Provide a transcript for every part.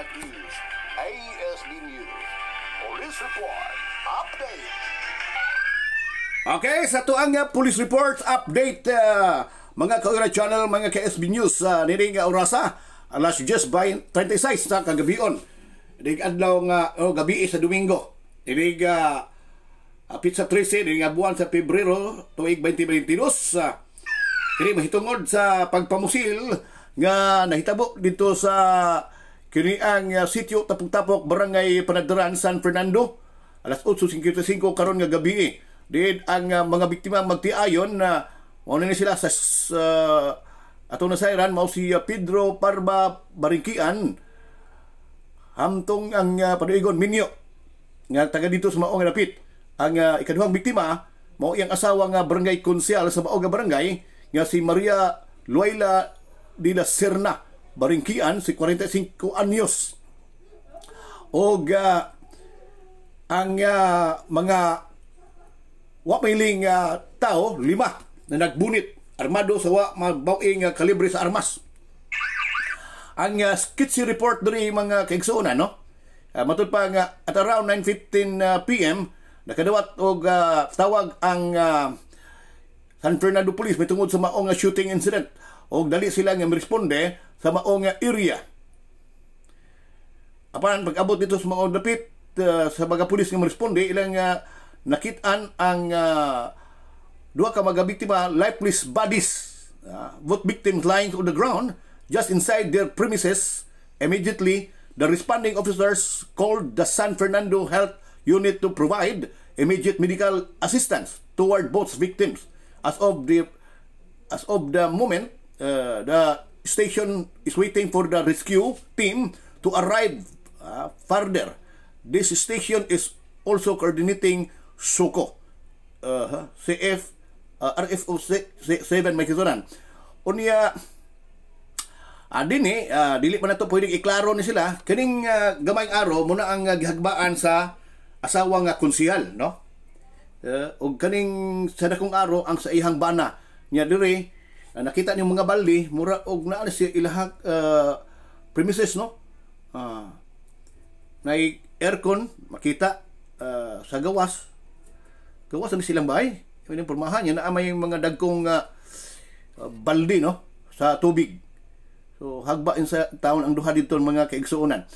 not News, AESB News. Police Report. Update. Okay, sa tuang Police Report Update. Uh, mga Kaura Channel, mga KSB News. Uh, niring uh, orasa. Alas 10 by 36 sa kagabion. Niring adlaw nga, uh, oh, gabi sa Domingo. Niring uh, Pizza 13, niring uh, buwan sa Pebrero, tuig 2022. Uh, Kini mahitungod sa pagpamusil nga nahitabo dito sa Kini ang uh, ah, sityo tapok-tapok barangay Panadaran San Fernando alas 8:55 karon nga gabi. Eh. Did ang uh, mga biktima magtiayon na uh, ni sila sa uh, ato na sayran mao si uh, Pedro Parba Barikian hamtong ang uh, paduigon Minyo nga taga dito sa Maong Rapit. Ang uh, ikaduhang biktima mao iyang asawa nga barangay konsyal sa Maoga barangay nga si Maria Luayla Dila Serna baringkian si 45 anyos. O uh, ah, ang uh, mga wapailing uh, ah, tao, lima, na nagbunit, armado sa wa magbawing uh, kalibre sa armas. Ang uh, skitsi report doon mga kaigsuunan, no? Uh, matod pa nga, uh, at around 9.15 uh, p.m., nakadawat og uh, tawag ang uh, San Fernando Police may tungod sa maong uh, shooting incident o dali sila nga responde sa maong nga area. Apan pag-abot dito sa mga dapit uh, sa mga pulis nga responde ilang uh, nakitaan ang uh, duha ka mga biktima lifeless bodies uh, both victims lying on the ground just inside their premises immediately the responding officers called the San Fernando Health Unit to provide immediate medical assistance toward both victims as of the as of the moment uh, the station is waiting for the rescue team to arrive uh, further. This station is also coordinating Soko. Uh-huh, uh, CF, uh, RFO 7 Makizonan. Unya, uh, ah, din eh, ah, uh, dili pa na to pwedeng iklaro ni sila, kining uh, ah, gamayng araw muna ang uh, gihagbaan sa asawa nga konsihal, no? Uh, og kaning sadakong dakong araw ang sa ihang bana niya diri uh, nakita niyo mga balde mura og naa siya ilahak uh, premises no uh, ah, na aircon makita uh, sa gawas gawas na silang bahay yung pormahan yan na may mga dagkong uh, uh, balde no sa tubig so hagba in sa taon ang duha dito mga kaigsuonan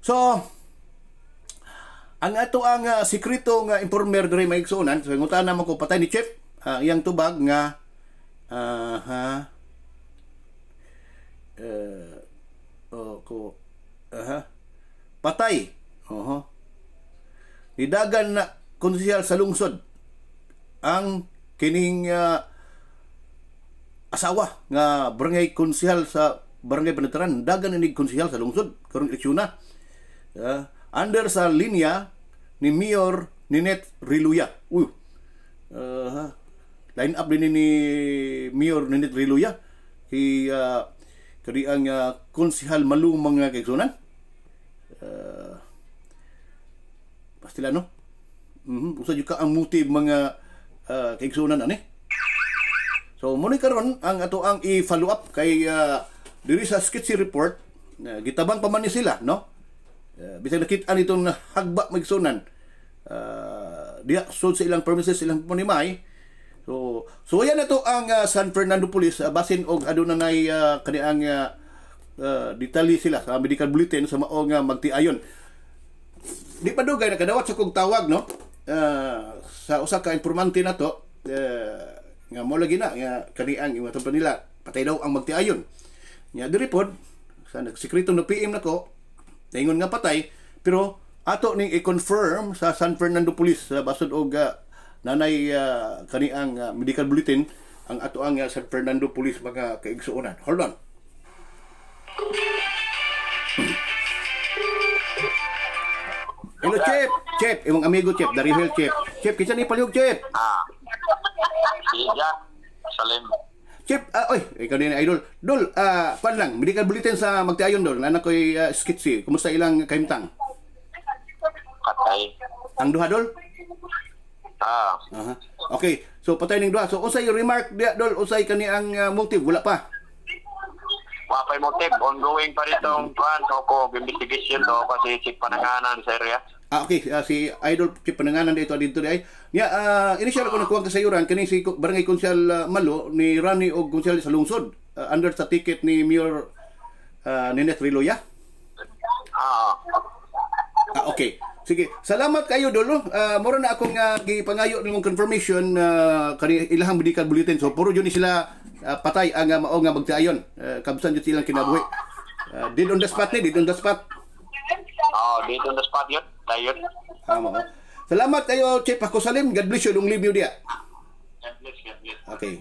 so ang ato ang uh, sikreto nga informer diri maigsuonan so ngutan naman ko patay ni chef uh, iyang tubag nga Aha. Uh, ko. Aha. Patay. Oho. Nidagan na konsyal sa lungsod ang kining uh, asawa nga barangay konsyal sa barangay Panitaran dagan ni konsyal sa lungsod karong eleksyon na uh, under sa linya ni Mayor Ninet Riluya uy uh, line up din ni Mayor Ninit Riluya kay uh, kadi ang uh, konsihal malumang nga kaigsunan uh, ah, pastila no mm -hmm. usa jud ka ang motive mga uh, kaigsunan ani so mo ni karon ang ato ang i-follow up kay uh, diri sa sketchy report uh, gitabang pa man ni sila no uh, bisag nakita nitong hagba magsunan uh, diya sud sa ilang premises ilang panimay So, so yan na to ang uh, San Fernando Police uh, basin og adunay ano uh, ah, kaniang uh, uh, detalye sila sa medical bulletin sa maong uh, magtiayon. Di pa dugay nakadawat sa kog tawag no uh, sa usa ka informante na to uh, nga mo lagi na nga kaniang imatod pa nila patay daw ang magtiayon. Nya diri report sa nagsekreto no PM nako tingon nga patay pero ato ning i-confirm sa San Fernando Police sa uh, basod og uh, nanay uh, ang uh, medical bulletin ang ato ang uh, San Fernando Police mga kaigsuonan. Hold on. Hello, Chef! Chef! Imong amigo, Chef. Darihel, Chef. Chef, kinsa ni paliog, Chef? Ah. Iya. Salim. Chef, oy, ikaw din, Idol. Dol, ah, pan lang, medical bulletin sa Magtiayon, Dol. Anak ko'y uh, skitsi. Kumusta ilang kahimtang? Katay. Ang duha, Dol? Ah. Aha. Okay. So patay ning dua. So usay remark diya dol usay kani ang uh, motive wala pa. Wa pa motive ongoing pa rin tong plan so ko investigation do kasi si pananganan sa area. Ah, okay, uh, si Idol si pananganan dito dito ay. Niya uh, ah, initial ko nakuha sa yuran kani si Barangay Council uh, Malo ni Rani og Council sa lungsod uh, under sa ticket ni Mayor uh, Nenet Riloya. Ah. ah okay. Sige, salamat kayo dulo. Uh, ah, moro na akong uh, gipangayo ng confirmation uh, kani ilahang medical bulletin. So puro jud ni sila uh, patay ang uh, mao nga magtaayon. Uh, kabsan jud silang kinabuhi. Uh, did on the spot ni, did on the spot. Oh, did on the spot yun. Tayon. Tama. Ah, salamat kayo, Chief Ako Salim. God bless you. Long live you dia. God bless, God bless. Okay.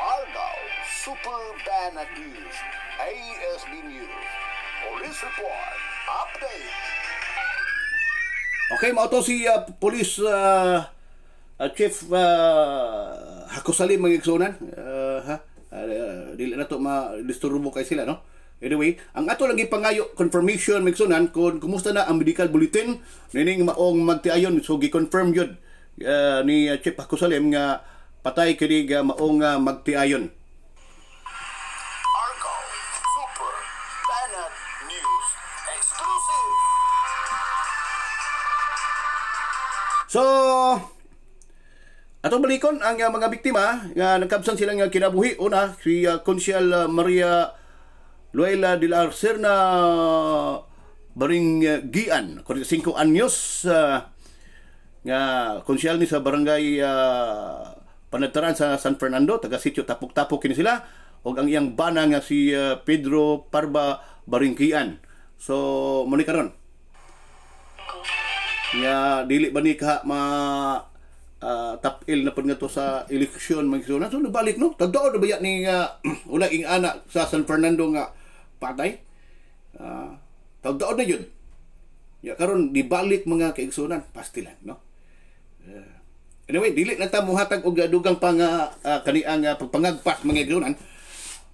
Argao Super Banagist. ASB News. Police Report. Update. Okay, mauto si uh, Police uh, uh, Chief uh, Hakosalim mga iksunan. Uh, ha? Uh, dili na to ma-disturbo kay sila, no? Anyway, ang ato lang ipangayo confirmation mga migsunan kung kumusta na ang medical bulletin nining maong magtiayon so gi-confirm yun uh, ni uh, Chief Hakosalim nga patay kini nga maong uh, magtiayon. So, atong balikon ang uh, mga biktima nga nagkabsan silang nga kinabuhi una si uh, Consiel uh, Maria Luela de la Serna Baringgian, uh, 45 anyos uh, nga konsyal ni sa barangay uh, Panataran sa San Fernando, taga sitio tapok-tapok kini sila og ang iyang bana nga si uh, Pedro Parba Baringgian. So, muli karon. Ya dili ba ni ka ma uh, tapil na pud nga to sa eleksyon magsunan. So nabalik no. Tagduo na ba ni uh, ah, una ing anak sa San Fernando nga patay. Uh, ah, tagduo na yun. Ya karon dibalik mga kaigsunan pastilan no. Uh, anyway, dili na ta muhatag og dugang pang uh, kaniang uh, pagpangagpas mga kaigsunan.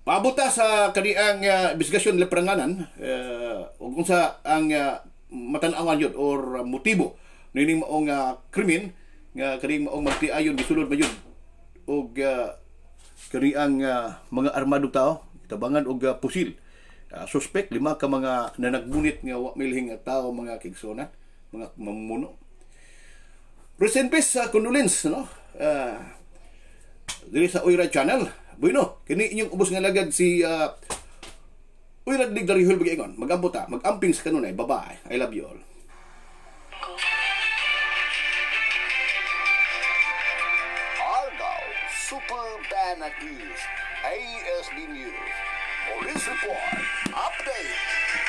Pabuta sa kaniang uh, investigasyon lepranganan uh, eh, ug unsa ang uh, matanawan yun or uh, motibo nining maong uh, krimen nga kaning maong magtiayon gisulod ba yun og uh, kani ang uh, mga armado tao tabangan og uh, pusil uh, suspect lima ka mga nanagbunit nga wa uh, tao mga kigsona mga mamuno Rest peace sa uh, condolence no uh, diri sa Oira Channel bueno kini inyong ubos nga lagad si uh, Uy, raddig na rihul bagi Mag-ambot ta. Mag-amping sa kanunay. Bye-bye. I love you all. Argao Super Ban at News. ASD News. Police Report. Update.